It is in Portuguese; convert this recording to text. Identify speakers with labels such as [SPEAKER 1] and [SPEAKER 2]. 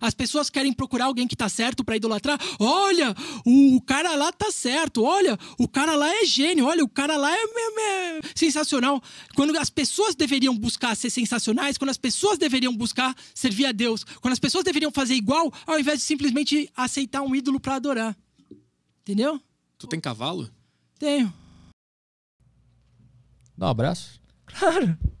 [SPEAKER 1] As pessoas querem procurar alguém que tá certo para idolatrar. Olha, o cara lá tá certo. Olha, o cara lá é gênio. Olha, o cara lá é, é, é sensacional. Quando as pessoas deveriam buscar ser sensacionais, quando as pessoas deveriam buscar servir a Deus, quando as pessoas deveriam fazer igual, ao invés de simplesmente aceitar um ídolo para adorar. Entendeu?
[SPEAKER 2] Tu tem cavalo? Tenho. Dá um abraço?
[SPEAKER 3] Claro.